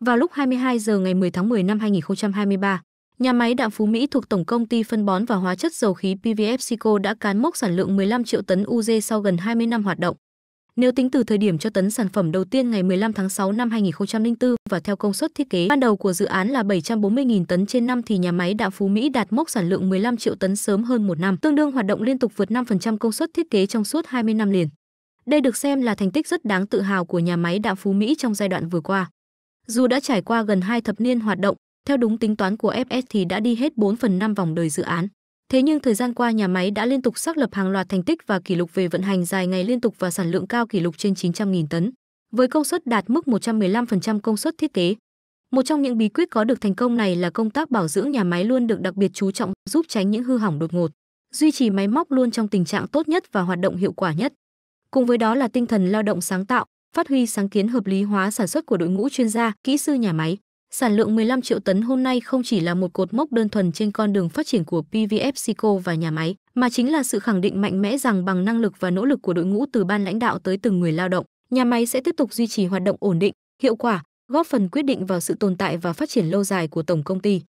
Vào lúc 22 giờ ngày 10 tháng 10 năm 2023, nhà máy đạm Phú Mỹ thuộc Tổng công ty phân bón và hóa chất dầu khí PVFCO đã cán mốc sản lượng 15 triệu tấn UZ sau gần 20 năm hoạt động. Nếu tính từ thời điểm cho tấn sản phẩm đầu tiên ngày 15 tháng 6 năm 2004 và theo công suất thiết kế ban đầu của dự án là 740.000 tấn trên năm thì nhà máy đạm Phú Mỹ đạt mốc sản lượng 15 triệu tấn sớm hơn một năm, tương đương hoạt động liên tục vượt 5% công suất thiết kế trong suốt 20 năm liền. Đây được xem là thành tích rất đáng tự hào của nhà máy đạm Phú Mỹ trong giai đoạn vừa qua. Dù đã trải qua gần hai thập niên hoạt động, theo đúng tính toán của FS thì đã đi hết 4 phần 5 vòng đời dự án. Thế nhưng thời gian qua nhà máy đã liên tục xác lập hàng loạt thành tích và kỷ lục về vận hành dài ngày liên tục và sản lượng cao kỷ lục trên 900.000 tấn, với công suất đạt mức 115% công suất thiết kế. Một trong những bí quyết có được thành công này là công tác bảo dưỡng nhà máy luôn được đặc biệt chú trọng, giúp tránh những hư hỏng đột ngột, duy trì máy móc luôn trong tình trạng tốt nhất và hoạt động hiệu quả nhất. Cùng với đó là tinh thần lao động sáng tạo, phát huy sáng kiến hợp lý hóa sản xuất của đội ngũ chuyên gia, kỹ sư nhà máy. Sản lượng 15 triệu tấn hôm nay không chỉ là một cột mốc đơn thuần trên con đường phát triển của PVF Sico và nhà máy, mà chính là sự khẳng định mạnh mẽ rằng bằng năng lực và nỗ lực của đội ngũ từ ban lãnh đạo tới từng người lao động, nhà máy sẽ tiếp tục duy trì hoạt động ổn định, hiệu quả, góp phần quyết định vào sự tồn tại và phát triển lâu dài của tổng công ty.